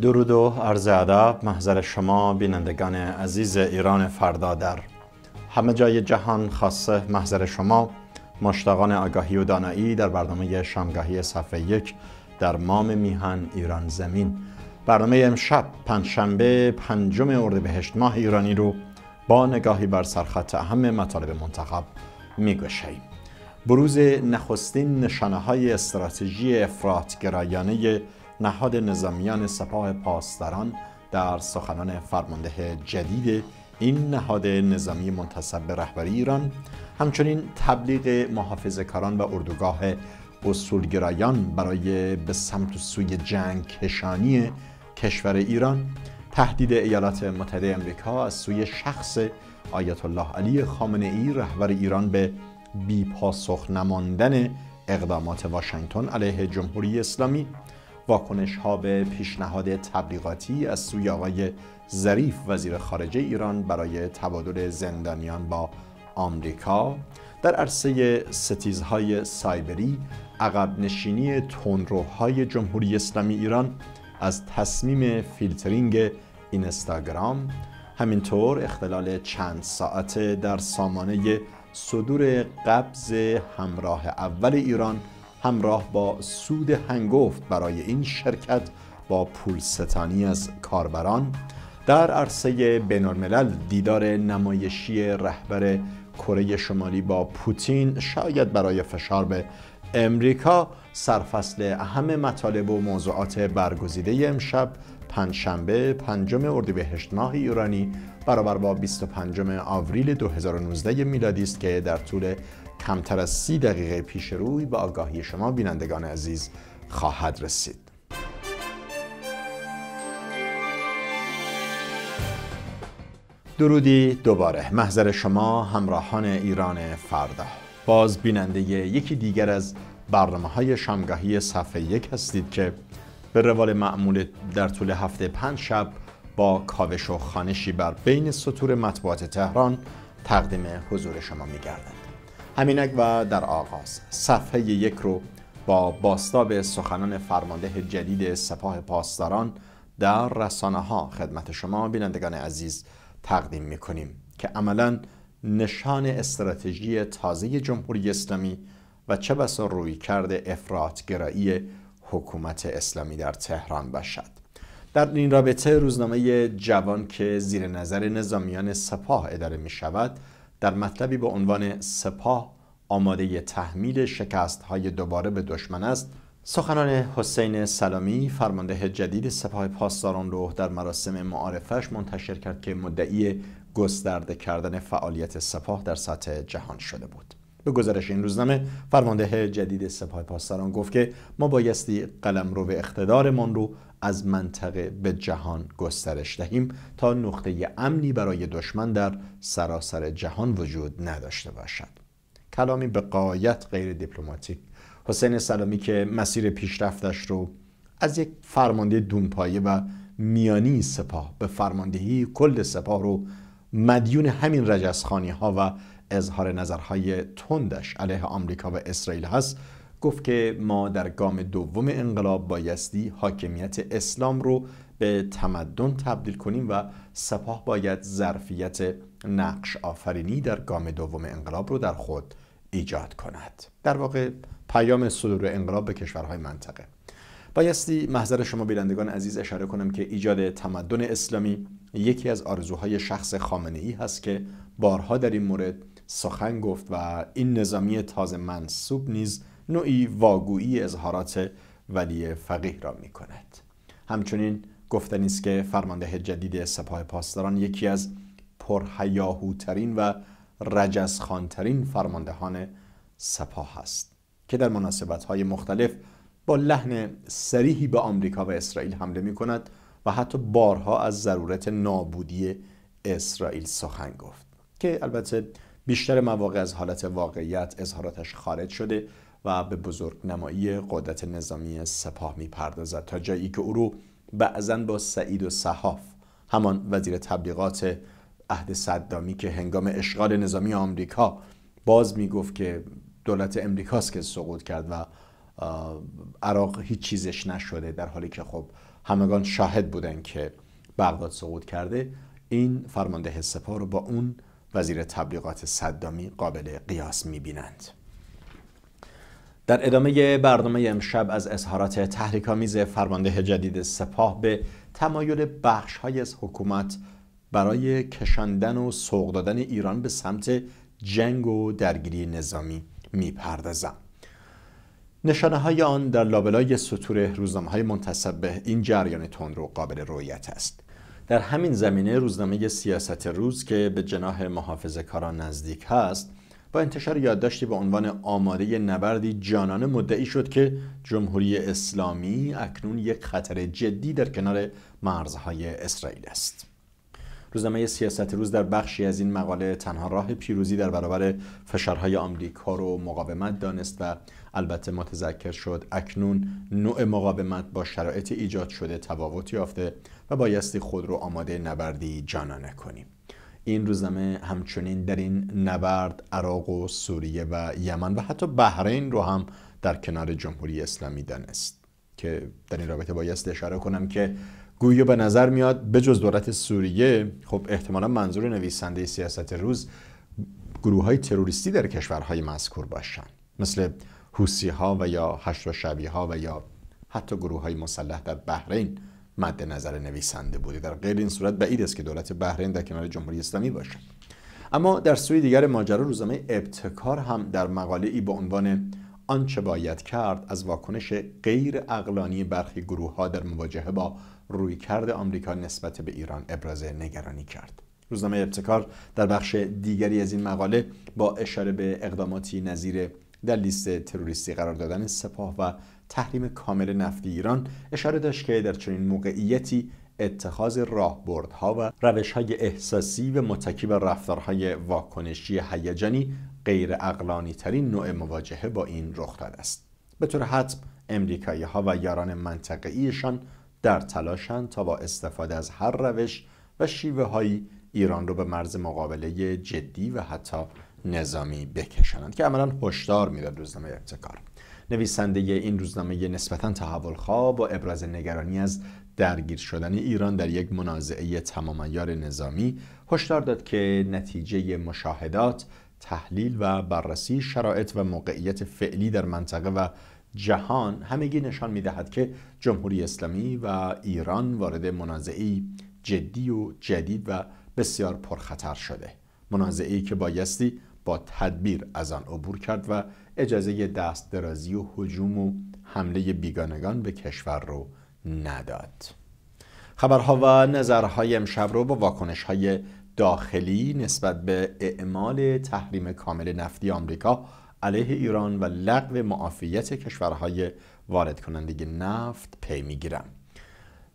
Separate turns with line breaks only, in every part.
درود و عرض ادب محضر شما بینندگان عزیز ایران فردا در همه جای جهان خاصه محضر شما مشتاقان آگاهی و دانایی در برنامه شامگاهی صفحه یک در مام میهن ایران زمین برنامه امشب پنجشنبه پنجم اردیبهشت ماه ایرانی رو با نگاهی بر سرخط اهم مطالب منتخب میگوشیم بروز نخستین نشانه های استراتژی افراط گرایانه نهاد نظامیان سپاه پاسداران در سخنان فرمانده جدید این نهاد نظامی منتصب به رهبری ایران همچنین تبلیغ محافظهکاران و اردوگاه اصولگرایان برای به سمت سوی جنگ کشانی کشور ایران تهدید ایالات متحده امریکا از سوی شخص آیت الله علی خامنه ای رهبر ایران به بیپاسخ نماندن اقدامات واشنگتن علیه جمهوری اسلامی واکنش ها به پیشنهاد تبلیغاتی از سوی آقای ظریف وزیر خارجه ایران برای تبادل زندانیان با آمریکا در عرصه ستیزهای سایبری عقب نشینی تندروهای جمهوری اسلامی ایران از تصمیم فیلترینگ اینستاگرام همینطور اختلال چند ساعته در سامانه صدور قبض همراه اول ایران همراه با سود هنگفت برای این شرکت با پول ستانی از کاربران در عرصه بینرملل دیدار نمایشی رهبر کره شمالی با پوتین شاید برای فشار به امریکا سرفصل اهم مطالب و موضوعات برگزیده امشب پنجشنبه پنجم اردیبهشت ماه ایرانی برابر با 25 آوریل 2019 میلادی است که در طول کمتر از سی دقیقه پیش روی به آگاهی شما بینندگان عزیز خواهد رسید درودی دوباره محضر شما همراهان ایران فردا باز بیننده یکی دیگر از برنامه های شامگاهی صفحه یک هستید که به روال معمول در طول هفته پنج شب با کاوش و خانشی بر بین سطور مطبوعات تهران تقدیم حضور شما میگردن همینک و در آغاز صفحه یک رو با باستاب سخنان فرمانده جدید سپاه پاسداران در رسانه ها خدمت شما بینندگان عزیز تقدیم میکنیم که عملا نشان استراتژی تازه جمهوری اسلامی و چه بسا روی کرده گرایی حکومت اسلامی در تهران باشد در این رابطه روزنامه جوان که زیر نظر نظامیان سپاه اداره می شود در مطلبی به عنوان سپاه آماده تحمیل شکست های دوباره به دشمن است سخنان حسین سلامی فرمانده جدید سپاه پاسداران رو در مراسم معارفش منتشر کرد که مدعی گسترده کردن فعالیت سپاه در سطح جهان شده بود به گزارش این روزنامه فرمانده جدید سپاه پاسداران گفت که ما بایستی قلمرو اقتدارمان رو از منطقه به جهان گسترش دهیم تا نقطه امنی برای دشمن در سراسر جهان وجود نداشته باشد کلامی به قایت غیر دیپلماتیک حسین سلامی که مسیر پیشرفتش رو از یک فرمانده دونپایه و میانی سپاه به فرماندهی کل سپاه رو مدیون همین رجسخانی ها و اظهار نظرهای تندش علیه آمریکا و اسرائیل هست گفت که ما در گام دوم انقلاب بایستی حاکمیت اسلام رو به تمدن تبدیل کنیم و سپاه باید ظرفیت نقش آفرینی در گام دوم انقلاب رو در خود ایجاد کند در واقع پیام صدور انقلاب به کشورهای منطقه بایستی محضر شما بینندگان عزیز اشاره کنم که ایجاد تمدن اسلامی یکی از آرزوهای شخص خامنه ای هست که بارها در این مورد سخن گفت و این نظامی تازه منصوب نیز نوعی واگویی اظهارات ولی فقیه را می کند همچنین گفتنی است که فرمانده جدید سپاه پاسداران یکی از پرهیاهوترین و رجزخانترین فرماندهان سپاه است که در های مختلف با لحن سریحی به آمریکا و اسرائیل حمله می کند و حتی بارها از ضرورت نابودی اسرائیل سخن گفت که البته بیشتر مواقع از حالت واقعیت اظهاراتش خارج شده و به بزرگ نمایی قدرت نظامی سپاه پردازد تا جایی که او رو بعضا با سعید و صحاف همان وزیر تبلیغات عهد صدامی که هنگام اشغال نظامی آمریکا باز میگفت که دولت امریکاست که سقوط کرد و عراق هیچ چیزش نشده در حالی که خب همگان شاهد بودن که بغداد سقوط کرده این فرمانده سپاه رو با اون وزیر تبلیغات صدامی قابل قیاس میبینند در ادامه برنامه امشب از اظهارات میز فرمانده جدید سپاه به تمایل های از حکومت برای کشاندن و سوق دادن ایران به سمت جنگ و درگیری نظامی میپردازم نشانه های آن در لابلای سطور روزنامه های منتصب به این جریان تند رو قابل رویت است در همین زمینه روزنامه سیاست روز که به جناح محافظه کاران نزدیک هست با انتشار یادداشتی به عنوان آماده نبردی جانانه مدعی شد که جمهوری اسلامی اکنون یک خطر جدی در کنار مرزهای اسرائیل است روزنامه سیاست روز در بخشی از این مقاله تنها راه پیروزی در برابر فشارهای آمریکا رو مقاومت دانست و البته متذکر شد اکنون نوع مقاومت با شرایط ایجاد شده تفاوت یافته و بایستی خود رو آماده نبردی جانانه کنیم این روزمه همچنین در این نبرد عراق و سوریه و یمن و حتی بحرین رو هم در کنار جمهوری اسلامی دانست که در این رابطه بایست اشاره کنم که گویا به نظر میاد به جز دولت سوریه خب احتمالا منظور نویسنده سیاست روز گروه های تروریستی در کشورهای مذکور باشند مثل حوسی ها و یا هشت و شبی ها و یا حتی گروه های مسلح در بحرین مد نظر نویسنده بوده در غیر این صورت بعید است که دولت بحرین در کنار جمهوری اسلامی باشد اما در سوی دیگر ماجرا روزنامه ابتکار هم در مقاله ای با عنوان آنچه باید کرد از واکنش غیر اقلانی برخی گروه ها در مواجهه با رویکرد آمریکا نسبت به ایران ابراز نگرانی کرد روزنامه ابتکار در بخش دیگری از این مقاله با اشاره به اقداماتی نظیر در لیست تروریستی قرار دادن سپاه و تحریم کامل نفتی ایران اشاره داشت که در چنین موقعیتی اتخاذ راهبردها و های احساسی و متکی به رفتارهای واکنشی هیجانی غیر اقلانی ترین نوع مواجهه با این رخداد است به طور حتم امریکایی ها و یاران منطقه‌ایشان در تلاشند تا با استفاده از هر روش و شیوه هایی ایران رو به مرز مقابله جدی و حتی نظامی بکشانند که عملا هشدار میداد روزنامه ابتکار نویسنده این روزنامه نسبتا تحول خواب با ابراز نگرانی از درگیر شدن ایران در یک منازعه تمامیار نظامی هشدار داد که نتیجه مشاهدات تحلیل و بررسی شرایط و موقعیت فعلی در منطقه و جهان همگی نشان میدهد که جمهوری اسلامی و ایران وارد منازعی جدی و جدید و بسیار پرخطر شده منازعی که بایستی با تدبیر از آن عبور کرد و اجازه دست درازی و حجوم و حمله بیگانگان به کشور رو نداد خبرها و نظرهای امشب رو با واکنش های داخلی نسبت به اعمال تحریم کامل نفتی آمریکا علیه ایران و لغو معافیت کشورهای وارد کنندگی نفت پی میگیرم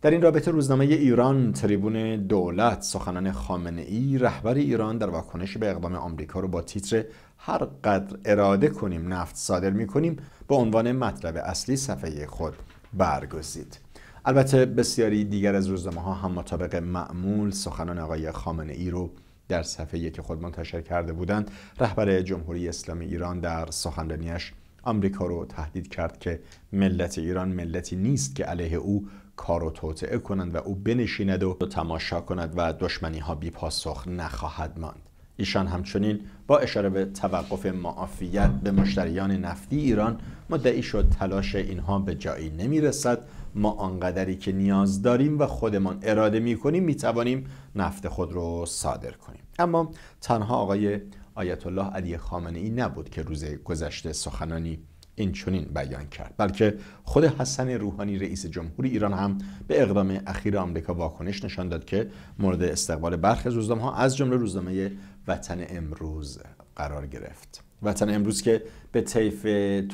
در این رابطه روزنامه ایران تریبون دولت سخنان خامنه ای رهبر ایران در واکنش به اقدام آمریکا رو با تیتر هر قدر اراده کنیم نفت صادر می کنیم با عنوان مطلب اصلی صفحه خود برگزید البته بسیاری دیگر از روزنامه ها هم مطابق معمول سخنان آقای خامنه ای رو در صفحه که خود منتشر کرده بودند رهبر جمهوری اسلامی ایران در سخنرانیش آمریکا رو تهدید کرد که ملت ایران ملتی نیست که علیه او کار و توطعه کنند و او بنشیند و تماشا کند و دشمنی ها بی پاسخ نخواهد ماند ایشان همچنین با اشاره به توقف معافیت به مشتریان نفتی ایران مدعی شد تلاش اینها به جایی نمی رسد ما آنقدری که نیاز داریم و خودمان اراده می کنیم می توانیم نفت خود رو صادر کنیم اما تنها آقای آیت الله علی خامنه ای نبود که روز گذشته سخنانی این چنین بیان کرد بلکه خود حسن روحانی رئیس جمهور ایران هم به اقدام اخیر آمریکا واکنش نشان داد که مورد استقبال برخی روزنامه ها از جمله روزنامه وطن امروز قرار گرفت وطن امروز که به طیف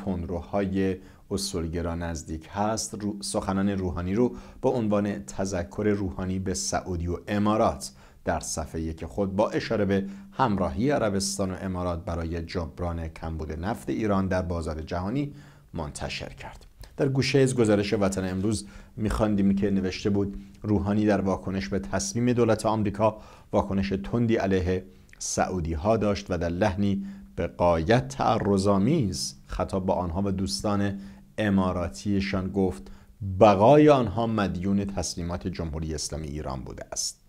تندروهای اصولگرا نزدیک هست سخنان روحانی رو با عنوان تذکر روحانی به سعودی و امارات در صفحه یک خود با اشاره به همراهی عربستان و امارات برای جبران کمبود نفت ایران در بازار جهانی منتشر کرد در گوشه از گزارش وطن امروز میخواندیم که نوشته بود روحانی در واکنش به تصمیم دولت آمریکا واکنش تندی علیه سعودی ها داشت و در لحنی به قایت تعرضآمیز خطاب به آنها و دوستان اماراتیشان گفت بقای آنها مدیون تسلیمات جمهوری اسلامی ایران بوده است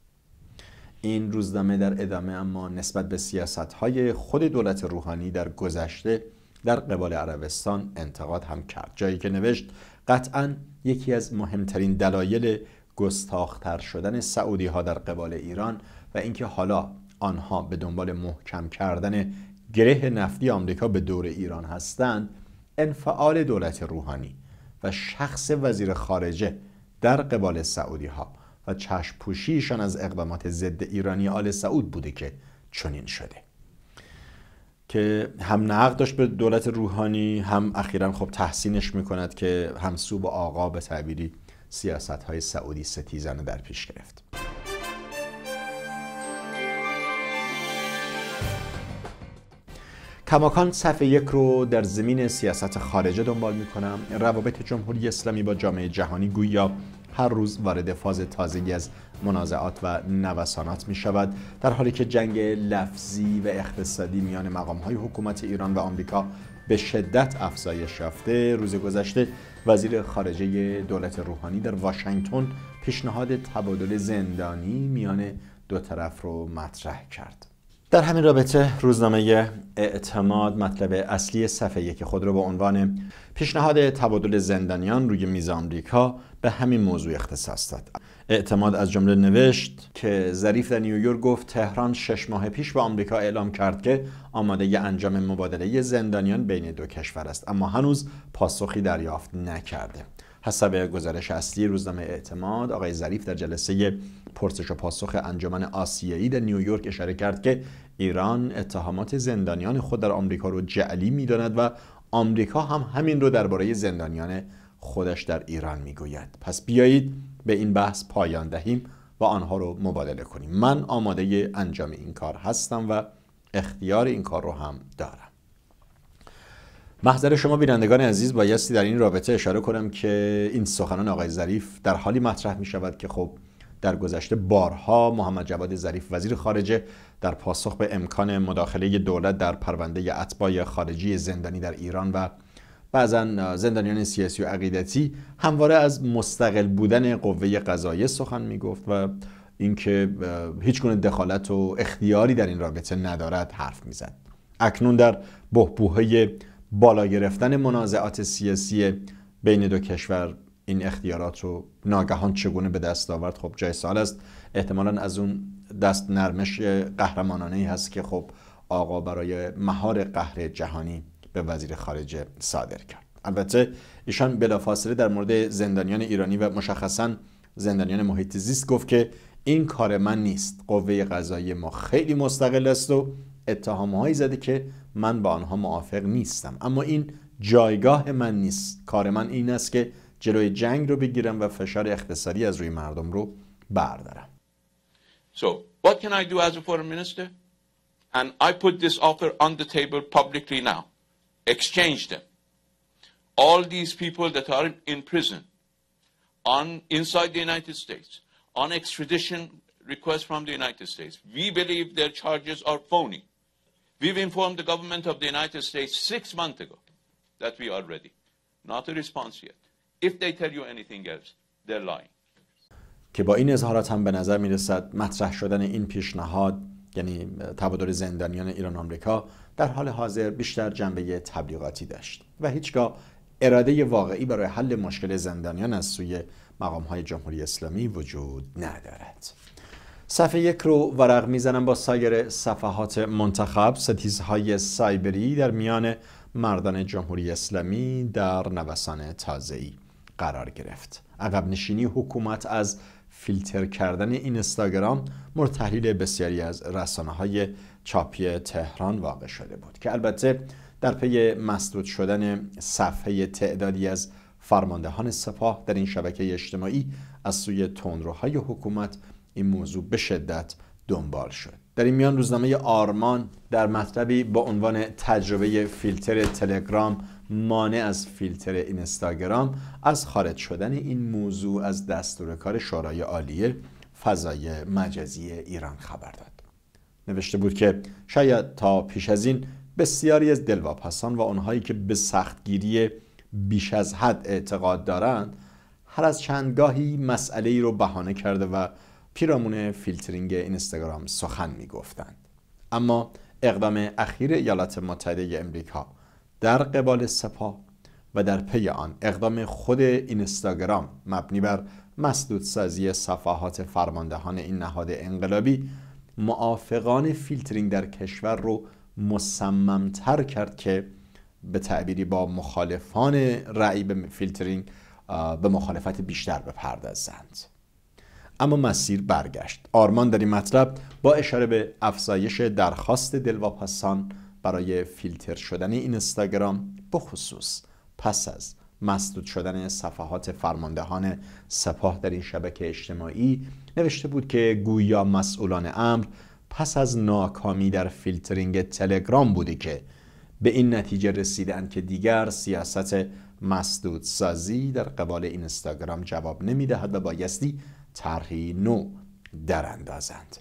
این روزنامه در ادامه اما نسبت به سیاست های خود دولت روحانی در گذشته در قبال عربستان انتقاد هم کرد جایی که نوشت قطعا یکی از مهمترین دلایل گستاختر شدن سعودی ها در قبال ایران و اینکه حالا آنها به دنبال محکم کردن گره نفتی آمریکا به دور ایران هستند انفعال دولت روحانی و شخص وزیر خارجه در قبال سعودی ها و چشم پوشیشان از اقدامات ضد ایرانی آل سعود بوده که چنین شده که هم نقد داشت به دولت روحانی هم اخیرا خب تحسینش میکند که همسو با آقا به تعبیری سیاست های سعودی ستیزانه در پیش گرفت کماکان صفحه یک رو در زمین سیاست خارجه دنبال میکنم روابط جمهوری اسلامی با جامعه جهانی گویا هر روز وارد فاز تازگی از منازعات و نوسانات می شود در حالی که جنگ لفظی و اقتصادی میان مقام های حکومت ایران و آمریکا به شدت افزایش یافته روز گذشته وزیر خارجه دولت روحانی در واشنگتن پیشنهاد تبادل زندانی میان دو طرف رو مطرح کرد در همین رابطه روزنامه اعتماد مطلب اصلی صفحه یک خود را با عنوان پیشنهاد تبادل زندانیان روی میز آمریکا به همین موضوع اختصاص داد اعتماد از جمله نوشت که ظریف در نیویورک گفت تهران شش ماه پیش به آمریکا اعلام کرد که آماده ی انجام مبادله زندانیان بین دو کشور است اما هنوز پاسخی دریافت نکرده حسب گزارش اصلی روزنامه اعتماد آقای ظریف در جلسه پرسش و پاسخ انجمن آسیایی در نیویورک اشاره کرد که ایران اتهامات زندانیان خود در آمریکا را جعلی میداند و آمریکا هم همین رو درباره زندانیان خودش در ایران میگوید پس بیایید به این بحث پایان دهیم و آنها رو مبادله کنیم من آماده انجام این کار هستم و اختیار این کار رو هم دارم محضر شما بینندگان عزیز بایستی در این رابطه اشاره کنم که این سخنان آقای ظریف در حالی مطرح می شود که خب در گذشته بارها محمد جواد ظریف وزیر خارجه در پاسخ به امکان مداخله دولت در پرونده اطبای خارجی زندانی در ایران و بعضا زندانیان سیاسی و عقیدتی همواره از مستقل بودن قوه قضایه سخن میگفت و اینکه هیچ گونه دخالت و اختیاری در این رابطه ندارد حرف میزد اکنون در بهبوهه بالا گرفتن منازعات سیاسی بین دو کشور این اختیارات رو ناگهان چگونه به دست آورد خب جای سال است احتمالا از اون دست نرمش قهرمانانه ای هست که خب آقا برای مهار قهر جهانی به وزیر خارجه صادر کرد البته ایشان بلافاصله در مورد زندانیان ایرانی و مشخصا زندانیان محیط زیست گفت که این کار من نیست قوه قضایی ما خیلی مستقل است و هایی زده که من با آنها موافق نیستم اما این جایگاه من نیست کار من این است که جلوی جنگ رو بگیرم و فشار اقتصادی از روی مردم رو بردارم So, what can I do as a foreign minister? And I put this offer on the table publicly now. exchange them. All these people that are in prison on inside the United States on extradition request from the United States. We believe their charges are phony. We've informed the government of the United States six months ago that we are ready. Not a response yet. If they tell you anything else, they're lying. که با این اظهارات هم به نظر می رسد مطرح شدن این پیشنهاد یعنی تبادل زندانیان ایران آمریکا در حال حاضر بیشتر جنبه تبلیغاتی داشت و هیچگاه اراده واقعی برای حل مشکل زندانیان از سوی مقام های جمهوری اسلامی وجود ندارد صفحه یک رو ورق میزنم با سایر صفحات منتخب ستیزهای سایبری در میان مردان جمهوری اسلامی در نوسان تازه‌ای قرار گرفت عقب نشینی حکومت از فیلتر کردن اینستاگرام مورد تحلیل بسیاری از رسانه های چاپی تهران واقع شده بود که البته در پی مسدود شدن صفحه تعدادی از فرماندهان سپاه در این شبکه اجتماعی از سوی تندروهای حکومت این موضوع به شدت دنبال شد در این میان روزنامه آرمان در مطلبی با عنوان تجربه فیلتر تلگرام مانع از فیلتر اینستاگرام از خارج شدن این موضوع از دستور کار شورای عالی فضای مجازی ایران خبر داد نوشته بود که شاید تا پیش از این بسیاری از دلواپسان و آنهایی که به سختگیری بیش از حد اعتقاد دارند هر از چندگاهی مسئله ای رو بهانه کرده و پیرامون فیلترینگ اینستاگرام سخن می گفتند اما اقدام اخیر ایالات متحده امریکا در قبال سپاه و در پی آن اقدام خود اینستاگرام مبنی بر مسدود سازی صفحات فرماندهان این نهاد انقلابی معافقان فیلترینگ در کشور رو مصممتر کرد که به تعبیری با مخالفان رأی به فیلترینگ به مخالفت بیشتر بپردازند اما مسیر برگشت آرمان در این مطلب با اشاره به افزایش درخواست دلواپسان برای فیلتر شدن اینستاگرام بخصوص پس از مسدود شدن صفحات فرماندهان سپاه در این شبکه اجتماعی نوشته بود که گویا مسئولان امر پس از ناکامی در فیلترینگ تلگرام بوده که به این نتیجه رسیدن که دیگر سیاست مسدود سازی در قبال اینستاگرام جواب نمیدهد و بایستی طرحی نو در اندازند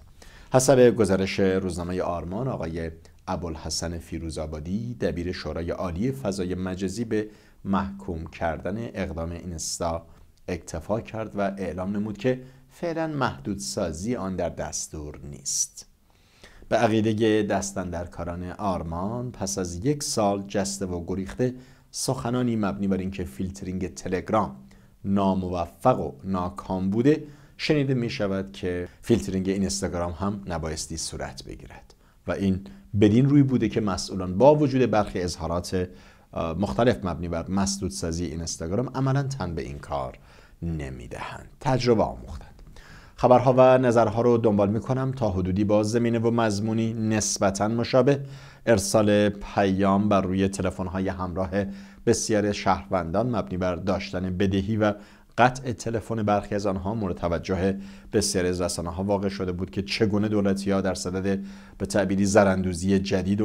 حسب گزارش روزنامه آرمان آقای ابوالحسن فیروزآبادی دبیر شورای عالی فضای مجازی به محکوم کردن اقدام اینستا اکتفا کرد و اعلام نمود که فعلا محدودسازی آن در دستور نیست به عقیده کاران آرمان پس از یک سال جسته و گریخته سخنانی مبنی بر اینکه فیلترینگ تلگرام ناموفق و ناکام بوده شنیده می شود که فیلترینگ اینستاگرام هم نبایستی صورت بگیرد و این بدین روی بوده که مسئولان با وجود برخی اظهارات مختلف مبنی بر مسدود سازی اینستاگرام عملا تن به این کار نمیدهند تجربه آموختند خبرها و نظرها رو دنبال میکنم تا حدودی با زمینه و مضمونی نسبتا مشابه ارسال پیام بر روی تلفن های همراه بسیار شهروندان مبنی بر داشتن بدهی و قطع تلفن برخی از آنها مورد توجه بسیاری از رسانه ها واقع شده بود که چگونه دولتی ها در صدد به تعبیری زراندوزی جدید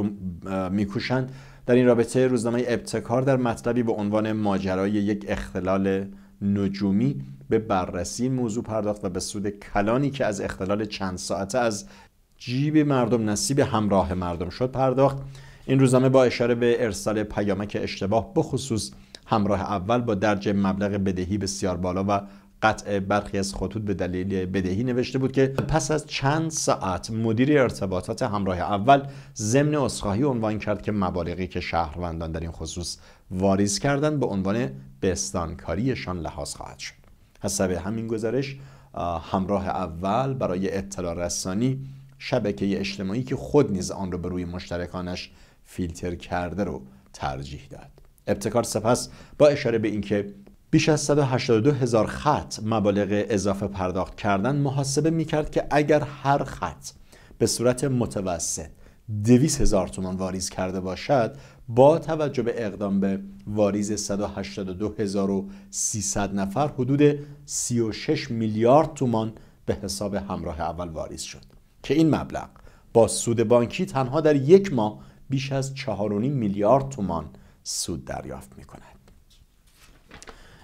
میکوشند در این رابطه روزنامه ابتکار در مطلبی به عنوان ماجرای یک اختلال نجومی به بررسی موضوع پرداخت و به سود کلانی که از اختلال چند ساعته از جیب مردم نصیب همراه مردم شد پرداخت این روزنامه با اشاره به ارسال پیامک اشتباه بخصوص همراه اول با درج مبلغ بدهی بسیار بالا و قطع برخی از خطوط به دلیل بدهی نوشته بود که پس از چند ساعت مدیر ارتباطات همراه اول ضمن اسخاهی عنوان کرد که مبالغی که شهروندان در این خصوص واریز کردن به عنوان بستانکاریشان لحاظ خواهد شد حسب همین گزارش همراه اول برای اطلاع رسانی شبکه اجتماعی که خود نیز آن را به روی مشترکانش فیلتر کرده رو ترجیح داد ابتکار سپس با اشاره به اینکه بیش از 182 هزار خط مبالغ اضافه پرداخت کردن محاسبه میکرد که اگر هر خط به صورت متوسط 200 هزار تومان واریز کرده باشد با توجه به اقدام به واریز 182300 نفر حدود 36 میلیارد تومان به حساب همراه اول واریز شد که این مبلغ با سود بانکی تنها در یک ماه بیش از 4.5 میلیارد تومان سود دریافت می کند.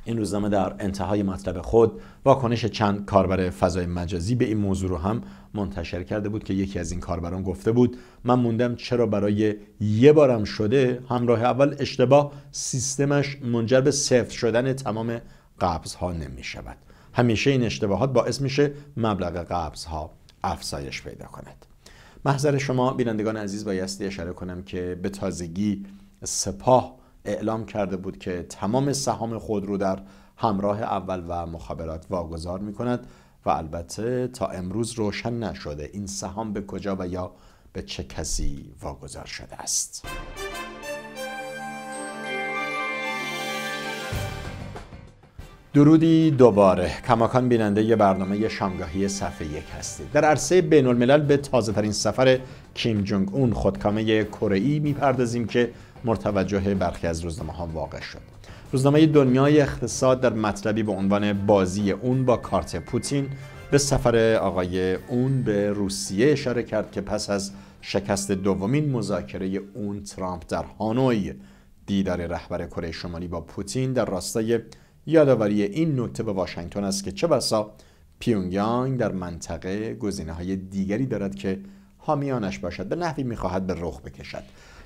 این روزنامه در انتهای مطلب خود واکنش چند کاربر فضای مجازی به این موضوع رو هم منتشر کرده بود که یکی از این کاربران گفته بود من موندم چرا برای یه بارم شده همراه اول اشتباه سیستمش منجر به صفر شدن تمام قبض ها نمی شود همیشه این اشتباهات باعث میشه مبلغ قبض ها افزایش پیدا کند محضر شما بینندگان عزیز بایستی اشاره کنم که به تازگی سپاه اعلام کرده بود که تمام سهام خود رو در همراه اول و مخابرات واگذار می کند و البته تا امروز روشن نشده این سهام به کجا و یا به چه کسی واگذار شده است درودی دوباره کماکان بیننده یه برنامه شامگاهی صفحه یک هستید در عرصه بین الملل به تازه ترین سفر کیم جونگ اون خودکامه کره ای میپردازیم که مرتوجه برخی از روزنامه ها واقع شد روزنامه دنیای اقتصاد در مطلبی به عنوان بازی اون با کارت پوتین به سفر آقای اون به روسیه اشاره کرد که پس از شکست دومین مذاکره اون ترامپ در هانوی دیدار رهبر کره شمالی با پوتین در راستای یادآوری این نکته به واشنگتن است که چه بسا پیونگیانگ در منطقه گزینه های دیگری دارد که حامیانش باشد به نحوی میخواهد به رخ بکشد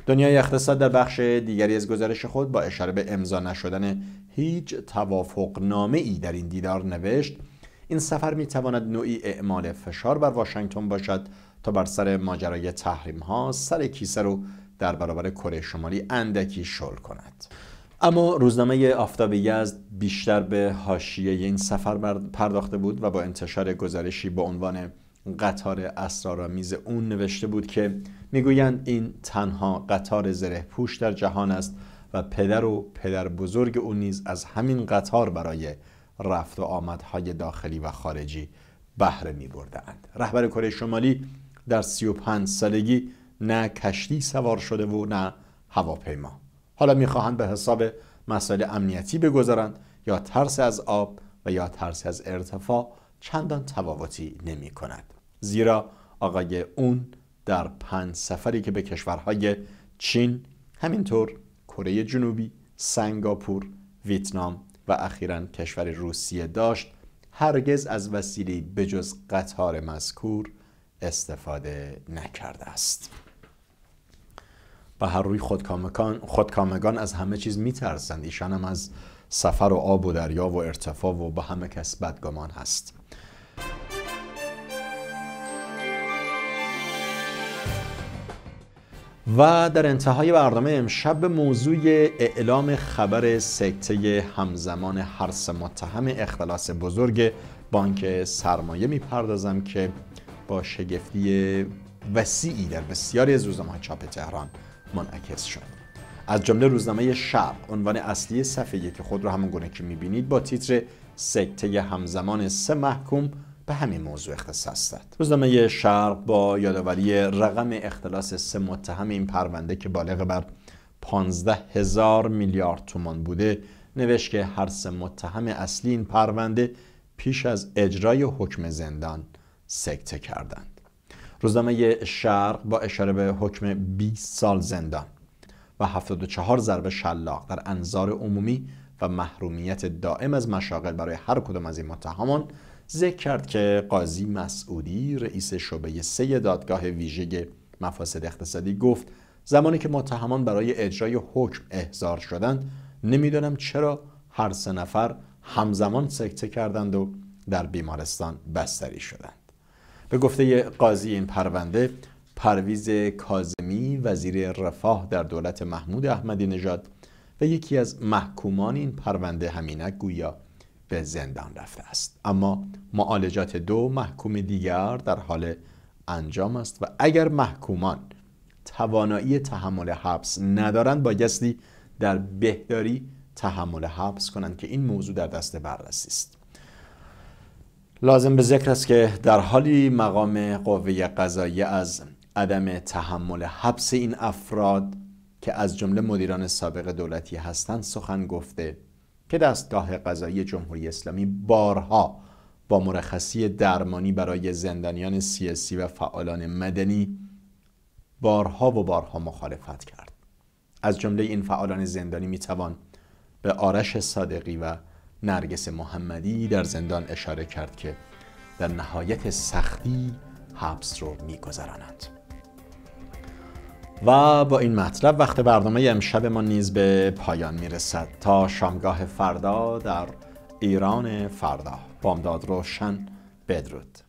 دنیای اقتصاد در بخش دیگری از گزارش خود با اشاره به امضا نشدن هیچ توافق نامه ای در این دیدار نوشت این سفر می تواند نوعی اعمال فشار بر واشنگتن باشد تا بر سر ماجرای تحریم ها سر کیسه رو در برابر کره شمالی اندکی شل کند اما روزنامه آفتاب یزد بیشتر به حاشیه این سفر پرداخته بود و با انتشار گزارشی به عنوان قطار اسرارآمیز اون نوشته بود که میگویند این تنها قطار زره پوش در جهان است و پدر و پدر بزرگ او نیز از همین قطار برای رفت و آمدهای داخلی و خارجی بهره می بردند. رهبر کره شمالی در 35 سالگی نه کشتی سوار شده و نه هواپیما حالا میخواهند به حساب مسائل امنیتی بگذارند یا ترس از آب و یا ترس از ارتفاع چندان تفاوتی نمی کند زیرا آقای اون در پنج سفری که به کشورهای چین همینطور کره جنوبی سنگاپور ویتنام و اخیرا کشور روسیه داشت هرگز از وسیله بجز قطار مذکور استفاده نکرده است به هر روی خودکامگان, خودکامگان از همه چیز میترسند ایشان هم از سفر و آب و دریا و ارتفاع و به همه کس بدگمان هست و در انتهای برنامه امشب به موضوع اعلام خبر سکته همزمان هر سه متهم اختلاس بزرگ بانک سرمایه میپردازم که با شگفتی وسیعی در بسیاری از روزنامه چاپ تهران منعکس شد از جمله روزنامه شرق عنوان اصلی صفحه که خود را همون گونه که میبینید با تیتر سکته همزمان سه محکوم به همین موضوع اختصاص داد روزنامه شرق با یادآوری رقم اختلاس سه متهم این پرونده که بالغ بر 15 هزار میلیارد تومان بوده نوشت که هر سه متهم اصلی این پرونده پیش از اجرای حکم زندان سکته کردند روزنامه شرق با اشاره به حکم 20 سال زندان و 74 ضربه شلاق در انظار عمومی و محرومیت دائم از مشاغل برای هر کدام از این متهمان ذکر کرد که قاضی مسعودی رئیس شعبه سه دادگاه ویژه مفاسد اقتصادی گفت زمانی که متهمان برای اجرای حکم احضار شدند نمیدانم چرا هر سه نفر همزمان سکته کردند و در بیمارستان بستری شدند به گفته قاضی این پرونده پرویز کازمی وزیر رفاه در دولت محمود احمدی نژاد و یکی از محکومان این پرونده همینک گویا به زندان رفته است اما معالجات دو محکوم دیگر در حال انجام است و اگر محکومان توانایی تحمل حبس ندارند بایستی در بهداری تحمل حبس کنند که این موضوع در دست بررسی است لازم به ذکر است که در حالی مقام قوه قضایی از عدم تحمل حبس این افراد که از جمله مدیران سابق دولتی هستند سخن گفته که دستگاه قضایی جمهوری اسلامی بارها با مرخصی درمانی برای زندانیان سیاسی و فعالان مدنی بارها و بارها مخالفت کرد از جمله این فعالان زندانی میتوان به آرش صادقی و نرگس محمدی در زندان اشاره کرد که در نهایت سختی حبس رو میگذرانند و با این مطلب وقت برنامه امشب ما نیز به پایان میرسد تا شامگاه فردا در ایران فردا بامداد روشن بدرود